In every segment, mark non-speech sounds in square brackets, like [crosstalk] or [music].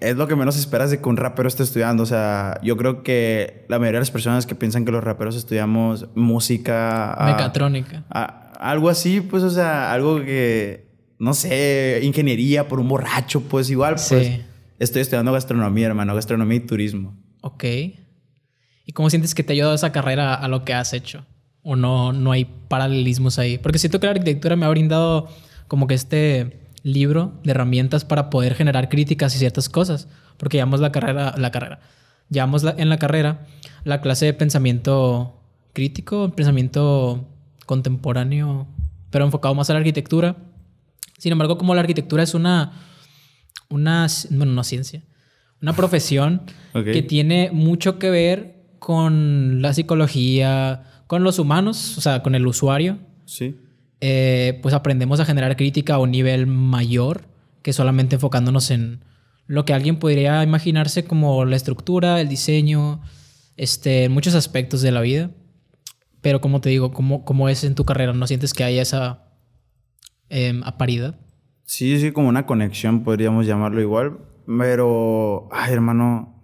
es lo que menos esperas de que un rapero esté estudiando. O sea, yo creo que la mayoría de las personas que piensan que los raperos estudiamos música. Ah, Mecatrónica. Ah, algo así, pues, o sea, algo que. No sé, ingeniería por un borracho, pues igual, pues. Estoy estudiando gastronomía, hermano, gastronomía y turismo. Ok. ¿Y cómo sientes que te ha ayudado esa carrera a lo que has hecho? ¿O no, no hay paralelismos ahí? Porque siento que la arquitectura me ha brindado como que este libro de herramientas para poder generar críticas y ciertas cosas, porque llevamos la carrera, la carrera, llevamos en la carrera la clase de pensamiento crítico, pensamiento contemporáneo, pero enfocado más a la arquitectura. Sin embargo, como la arquitectura es una, una bueno, no ciencia, una profesión [laughs] que tiene mucho que ver con la psicología, con los humanos, o sea, con el usuario. Sí. Eh, pues aprendemos a generar crítica a un nivel mayor que solamente enfocándonos en lo que alguien podría imaginarse como la estructura, el diseño, este, muchos aspectos de la vida. Pero como te digo, ¿cómo, es en tu carrera? ¿No sientes que hay esa em, paridad? Sí, sí, como una conexión podríamos llamarlo igual, pero, ay hermano,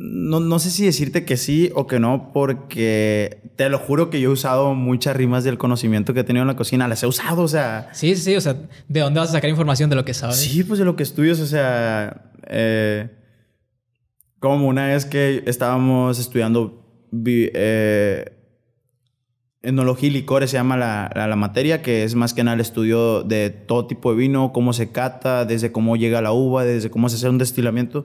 no, no, sé si decirte que sí o que no, porque te lo juro que yo he usado muchas rimas del conocimiento que he tenido en la cocina. Las he usado, o sea. Sí, sí, o sea, ¿de dónde vas a sacar información de lo que sabes? Sí, pues de lo que estudias, o sea. Eh, como una vez que estábamos estudiando eh, enología y licores, se llama la, la, materia, que es más que nada el estudio de todo tipo de vino, cómo se cata, desde cómo llega la uva, desde cómo se hace un destilamiento.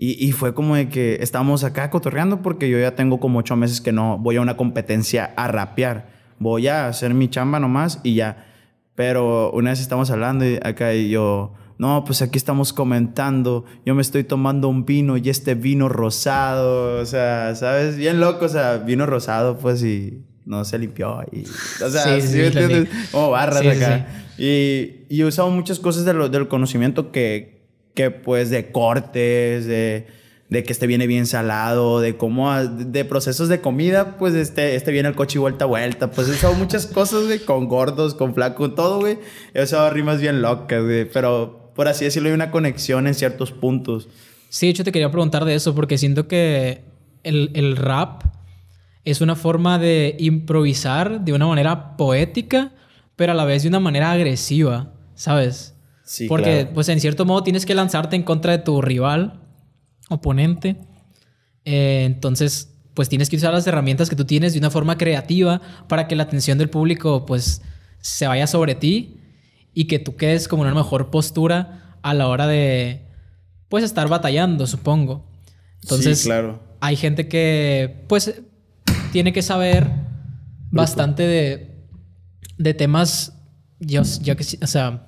Y, fue como de que estábamos acá cotorreando porque yo ya tengo como ocho meses que no voy a una competencia a rapear. Voy a hacer mi chamba nomás y ya. Pero una vez estamos hablando y acá y yo, no, pues aquí estamos comentando, yo me estoy tomando un vino y este vino rosado, o sea, ¿sabes? Bien loco, o sea, vino rosado pues y no se limpió y, o sea, sí, ¿sí, entiendes? Como barras acá. Y, y he usado muchas cosas de del conocimiento que que pues de cortes, de, que este viene bien salado, de cómo, de procesos de comida, pues este, este viene el coche vuelta a vuelta, pues eso, muchas cosas, con gordos, con flaco, todo, güey. Eso rimas bien locas, güey, pero por así decirlo, hay una conexión en ciertos puntos. Sí, hecho te quería preguntar de eso, porque siento que el, el rap es una forma de improvisar de una manera poética, pero a la vez de una manera agresiva, ¿sabes? Porque, pues, en cierto modo tienes que lanzarte en contra de tu rival, oponente. Eh, entonces, pues, tienes que usar las herramientas que tú tienes de una forma creativa para que la atención del público, pues, se vaya sobre ti y que tú quedes como en una mejor postura a la hora de, pues, estar batallando, supongo. Entonces, claro. hay gente que, pues, tiene que saber bastante de, temas, yo, yo, o sea,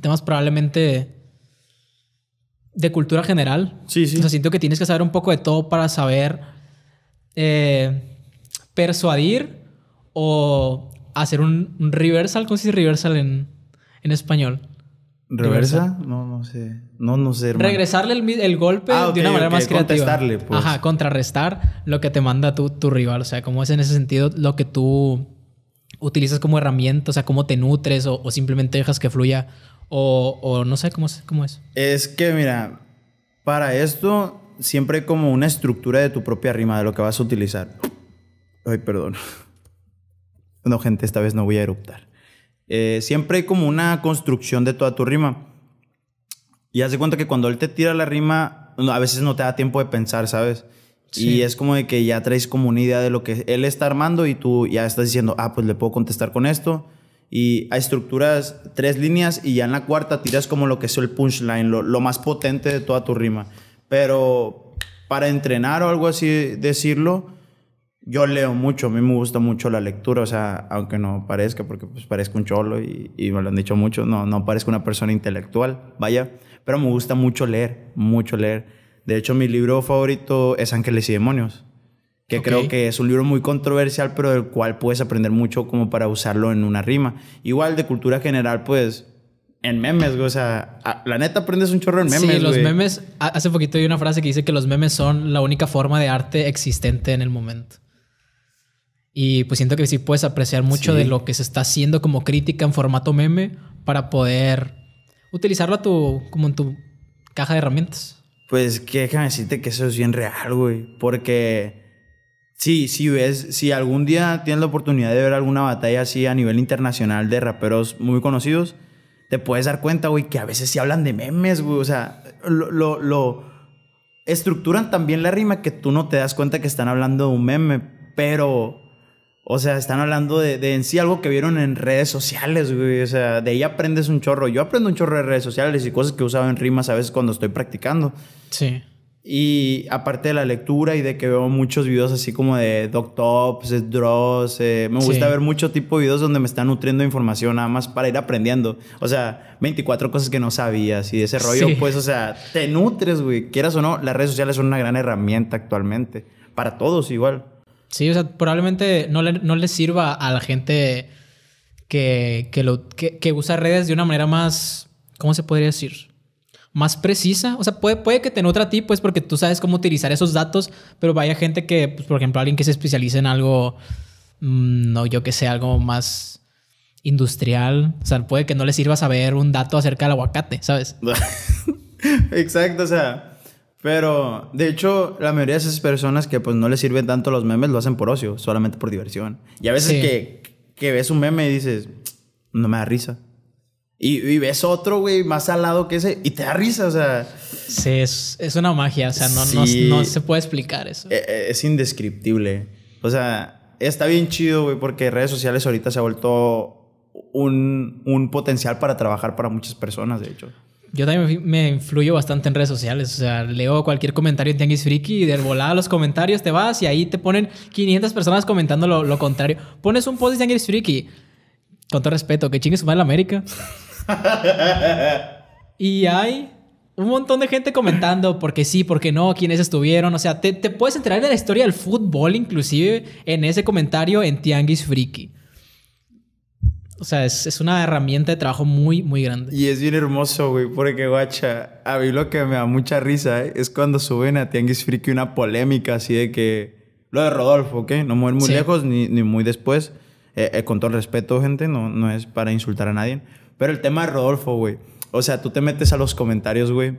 temas probablemente de cultura general. Sí, sí. O sea, siento que tienes que saber un poco de todo para saber eh, persuadir o hacer un, reversal. ¿Cómo se dice reversal en, español? ¿Reversa? No, no sé. No, no sé. Regresarle el, golpe ah, de una manera más creativa. Contestarle, pues. Ajá, contrarrestar lo que te manda tu, rival. O sea, cómo es en ese sentido lo que tú utilizas como herramienta, o sea, cómo te nutres o simplemente dejas que fluya o, no sé cómo es, es. Es que, mira, para esto siempre como una estructura de tu propia rima, de lo que vas a utilizar. Ay, perdón. [laughs] No, gente, esta vez no voy a eruptar. Eh, siempre hay como una construcción de toda tu rima. Y haz de cuenta que cuando él te tira la rima, a veces no te da tiempo de pensar, ¿sabes? Y es como de que ya traes como una idea de lo que él está armando y tú ya estás diciendo, ah, pues le puedo contestar con esto y estructuras tres líneas y ya en la cuarta tiras como lo que es el punchline, lo, más potente de toda tu rima. Pero para entrenar o algo así decirlo, yo leo mucho, a mí me gusta mucho la lectura, o sea, aunque no parezca, porque pues parezco un cholo y, me lo han dicho mucho, no, no parezco una persona intelectual, vaya, pero me gusta mucho leer, mucho leer. De hecho, mi libro favorito es Ángeles y Demonios que creo que es un libro muy controversial, pero del cual puedes aprender mucho como para usarlo en una rima. Igual de cultura general, pues en memes, güey. O sea, la neta aprendes un chorro en memes. Sí, los memes. Hace poquito hay una frase que dice que los memes son la única forma de arte existente en el momento. Y pues siento que sí puedes apreciar mucho de lo que se está haciendo como crítica en formato meme para poder utilizarlo a tu, como en tu caja de herramientas. Pues déjame decirte que eso es bien real, güey. Porque Sí, si ves, si algún día tienes la oportunidad de ver alguna batalla así a nivel internacional de raperos muy conocidos, te puedes dar cuenta, güey, que a veces sí hablan de memes, güey. O sea, lo, lo, lo estructuran también la rima que tú no te das cuenta que están hablando de un meme, pero, o sea, están hablando de, en sí algo que vieron en redes sociales, güey. O sea, de ahí aprendes un chorro. Yo aprendo un chorro de redes sociales y cosas que usado en rimas a veces cuando estoy practicando. Sí. Y aparte de la lectura y de que veo muchos videos así como de DocTops, Dross, eh, me gusta ver mucho tipo de videos donde me están nutriendo información nada más para ir aprendiendo. O sea, 24 cosas que no sabías y ese rollo, pues, o sea, te nutres, güey. Quieras o no, las redes sociales son una gran herramienta actualmente. Para todos igual. Sí, o sea, probablemente no le, sirva a la gente que, lo, que usa redes de una manera más, ¿cómo se podría decir? más precisa. O sea, puede, puede que te nutra a ti, pues, porque tú sabes cómo utilizar esos datos, pero vaya gente que, pues, por ejemplo, alguien que se especialice en algo, mm, no, yo que sé, algo más industrial. O sea, puede que no le sirva saber un dato acerca del aguacate, ¿sabes? [laughs] Exacto, o sea. Pero, de hecho, la mayoría de esas personas que pues no les sirven tanto los memes lo hacen por ocio, solamente por diversión. Y a veces que, que ves un meme y dices, no me da risa. Y, ves otro, güey, más al lado que ese, y te da risa, o sea. Sí, es, es una magia, o sea, no, se puede explicar eso. Eh, eh, es, indescriptible. O sea, está bien chido, güey, porque redes sociales ahorita se ha vuelto un, un potencial para trabajar para muchas personas, de hecho. Yo también me influyo bastante en redes sociales. O sea, leo cualquier comentario en Tianguis Friki y del volada los comentarios te vas y ahí te ponen 500 personas comentando lo, contrario. Pones un post de Tianguis Friki. Con todo respeto, que chingues su madre la América y hay un montón de gente comentando porque sí, porque no, quiénes estuvieron. O sea, te, te, puedes entrar en la historia del fútbol, inclusive, en ese comentario en Tianguis Friki. O sea, es, es una herramienta de trabajo muy, muy grande. Y es bien hermoso, güey, porque, guacha, a mí lo que me da mucha risa eh, es cuando suben a Tianguis Friki una polémica así de que. Lo de Rodolfo, ¿ok? No mueren muy lejos ni, ni, muy después. Eh, eh, con todo el respeto, gente, no, no es para insultar a nadie. Pero el tema de Rodolfo, güey. O sea, tú te metes a los comentarios, güey.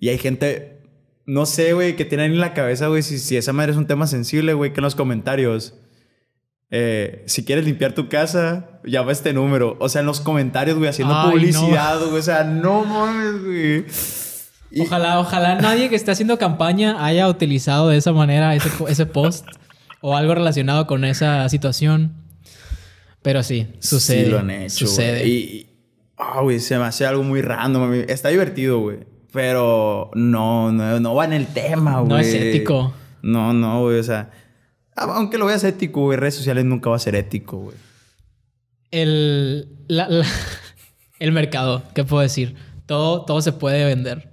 Y hay gente, no sé, güey, que tienen en la cabeza, güey, si, esa madre es un tema sensible, güey, que en los comentarios. Eh, si quieres limpiar tu casa, llama este número. O sea, en los comentarios, güey, haciendo publicidad, güey. O sea, no mames, güey. Ojalá, ojalá nadie que esté haciendo campaña haya utilizado de esa manera ese, post o algo relacionado con esa situación. Pero sí, sucede. Sucede. Y, Ah, güey, se me hace algo muy random. Está divertido, güey. Pero no, no, va en el tema, güey. No es ético. No, no, güey. O sea, aunque lo veas ético, güey, redes sociales nunca va a ser ético, güey. El, [laughs] el mercado, ¿qué puedo decir? Todo, todo se puede vender.